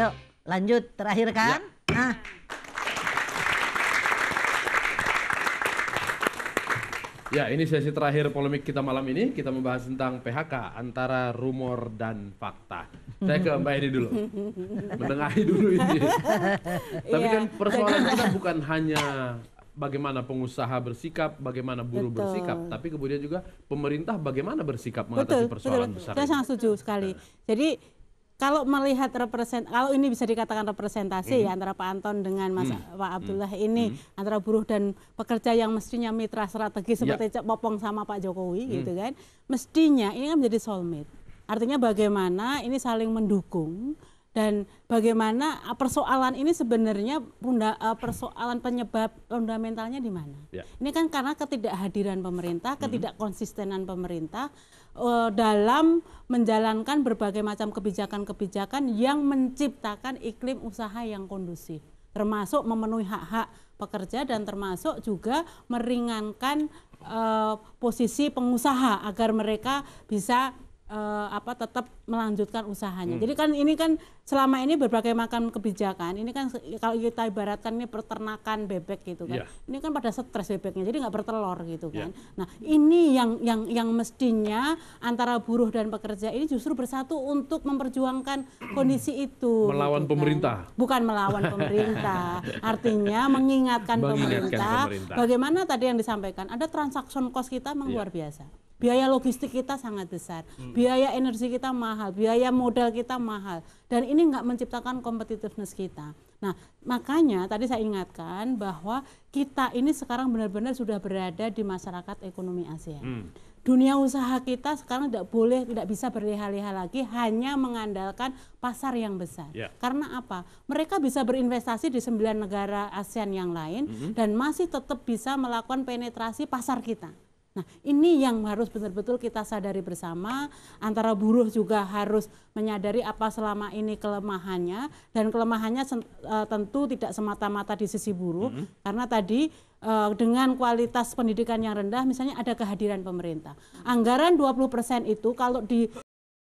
Yuk, lanjut terakhir ya. kan? Ya. Nah. Ya, ini sesi terakhir polemik kita malam ini. Kita membahas tentang PHK antara rumor dan fakta. Saya ke Mbak Edi dulu. Menengahi dulu ini. Tapi iya. kan persoalan kita bukan hanya bagaimana pengusaha bersikap, bagaimana buruh betul. bersikap, tapi kemudian juga pemerintah bagaimana bersikap mengatasi betul, persoalan betul. besar. Saya sangat setuju sekali. Nah. Jadi kalau melihat represent kalau ini bisa dikatakan representasi mm. ya hmm. antara Pak Anton dengan Mas mm. Pak hmm. Abdullah mm. ini mm. antara buruh dan pekerja yang mestinya mitra strategis ya. seperti yeah. Popong sama Pak Jokowi mm. gitu kan mestinya ini kan menjadi soulmate artinya bagaimana ini saling mendukung dan bagaimana ah, persoalan ini sebenarnya bunda, ah, persoalan penyebab fundamentalnya di mana? Ya. Ini kan karena ketidakhadiran pemerintah, mm-hmm. ketidakkonsistenan pemerintah uh, dalam menjalankan berbagai macam kebijakan-kebijakan yang menciptakan iklim usaha yang kondusif, termasuk memenuhi hak-hak pekerja dan termasuk juga meringankan uh, posisi pengusaha agar mereka bisa uh, apa tetap melanjutkan usahanya. Hmm. Jadi kan ini kan selama ini berbagai macam kebijakan ini kan kalau kita ibaratkan ini peternakan bebek gitu kan. Yeah. Ini kan pada stres bebeknya. Jadi nggak bertelur gitu iya. kan. Yeah. Nah, ini yang yang yang mestinya antara buruh dan pekerja ini justru bersatu untuk memperjuangkan kondisi itu. Melawan gitu kan. pemerintah. Bukan melawan pemerintah. Artinya mengingatkan, mengingatkan pemerintah, pemerintah bagaimana tadi yang disampaikan ada transaction cost kita memang yeah. biasa biaya logistik kita sangat besar, hmm. biaya energi kita mahal, biaya modal kita mahal, dan ini nggak menciptakan competitiveness kita. Nah, makanya tadi saya ingatkan bahwa kita ini sekarang benar-benar sudah berada di masyarakat ekonomi ASEAN. Hmm. Dunia usaha kita sekarang tidak boleh, tidak bisa berleha-leha lagi hanya mengandalkan pasar yang besar. Yeah. Karena apa? Mereka bisa berinvestasi di sembilan negara ASEAN yang lain mm -hmm. dan masih tetap bisa melakukan penetrasi pasar kita. Nah, ini yang harus betul-betul kita sadari bersama. Antara buruh juga harus menyadari apa selama ini kelemahannya dan kelemahannya e, tentu tidak semata-mata di sisi buruh mm -hmm. karena tadi e, dengan kualitas pendidikan yang rendah misalnya ada kehadiran pemerintah. Anggaran 20% itu kalau di